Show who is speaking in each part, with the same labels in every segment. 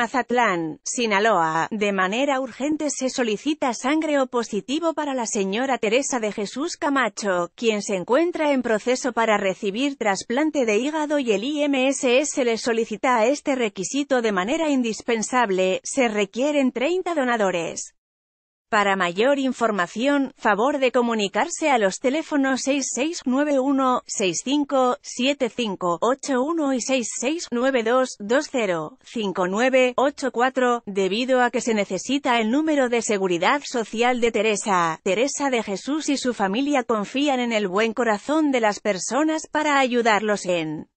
Speaker 1: Mazatlán, Sinaloa, de manera urgente se solicita sangre o positivo para la señora Teresa de Jesús Camacho, quien se encuentra en proceso para recibir trasplante de hígado y el IMSS le solicita este requisito de manera indispensable, se requieren 30 donadores. Para mayor información, favor de comunicarse a los teléfonos 6691 657581 y 6692 205984 debido a que se necesita el número de seguridad social de Teresa. Teresa de Jesús y su familia confían en el buen corazón de las personas para ayudarlos en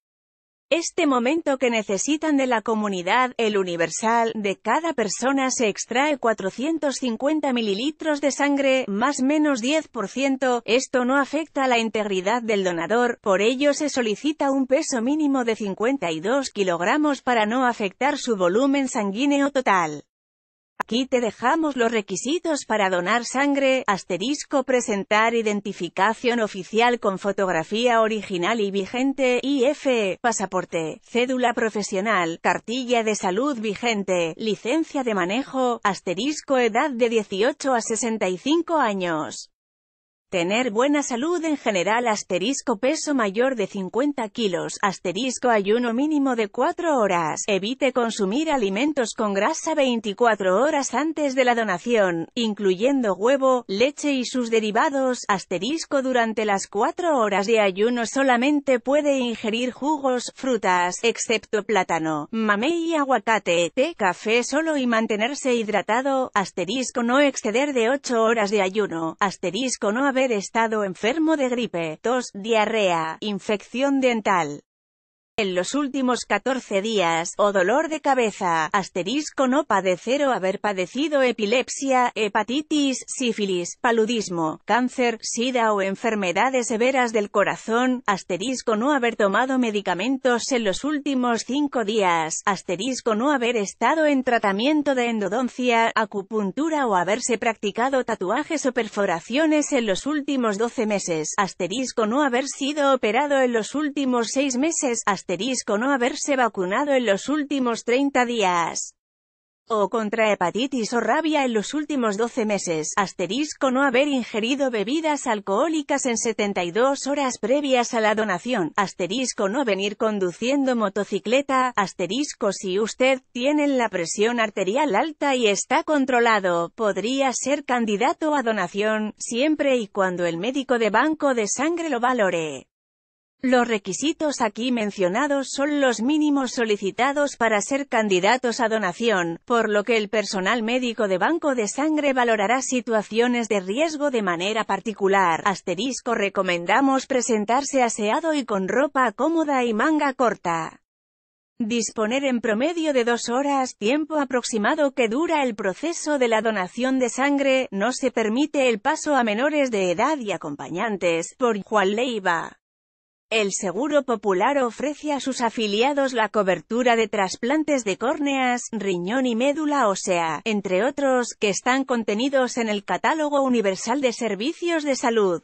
Speaker 1: este momento que necesitan de la comunidad, el universal, de cada persona se extrae 450 mililitros de sangre, más menos 10%, esto no afecta a la integridad del donador, por ello se solicita un peso mínimo de 52 kilogramos para no afectar su volumen sanguíneo total. Aquí te dejamos los requisitos para donar sangre, asterisco presentar identificación oficial con fotografía original y vigente, IF, pasaporte, cédula profesional, cartilla de salud vigente, licencia de manejo, asterisco edad de 18 a 65 años. Tener buena salud en general asterisco peso mayor de 50 kilos, asterisco ayuno mínimo de 4 horas, evite consumir alimentos con grasa 24 horas antes de la donación, incluyendo huevo, leche y sus derivados, asterisco durante las 4 horas de ayuno solamente puede ingerir jugos, frutas, excepto plátano, mamey y aguacate, té, café solo y mantenerse hidratado, asterisco no exceder de 8 horas de ayuno, asterisco no haber estado enfermo de gripe, tos, diarrea, infección dental en los últimos 14 días, o oh dolor de cabeza, asterisco no padecer o haber padecido epilepsia, hepatitis, sífilis, paludismo, cáncer, sida o enfermedades severas del corazón, asterisco no haber tomado medicamentos en los últimos 5 días, asterisco no haber estado en tratamiento de endodoncia, acupuntura o haberse practicado tatuajes o perforaciones en los últimos 12 meses, asterisco no haber sido operado en los últimos 6 meses, asterisco no haberse vacunado en los últimos 30 días o contra hepatitis o rabia en los últimos 12 meses, asterisco no haber ingerido bebidas alcohólicas en 72 horas previas a la donación, asterisco no venir conduciendo motocicleta, asterisco si usted tiene la presión arterial alta y está controlado, podría ser candidato a donación, siempre y cuando el médico de banco de sangre lo valore. Los requisitos aquí mencionados son los mínimos solicitados para ser candidatos a donación, por lo que el personal médico de banco de sangre valorará situaciones de riesgo de manera particular. Asterisco recomendamos presentarse aseado y con ropa cómoda y manga corta. Disponer en promedio de dos horas, tiempo aproximado que dura el proceso de la donación de sangre, no se permite el paso a menores de edad y acompañantes, por Juan Leiva. El Seguro Popular ofrece a sus afiliados la cobertura de trasplantes de córneas, riñón y médula ósea, entre otros, que están contenidos en el Catálogo Universal de Servicios de Salud.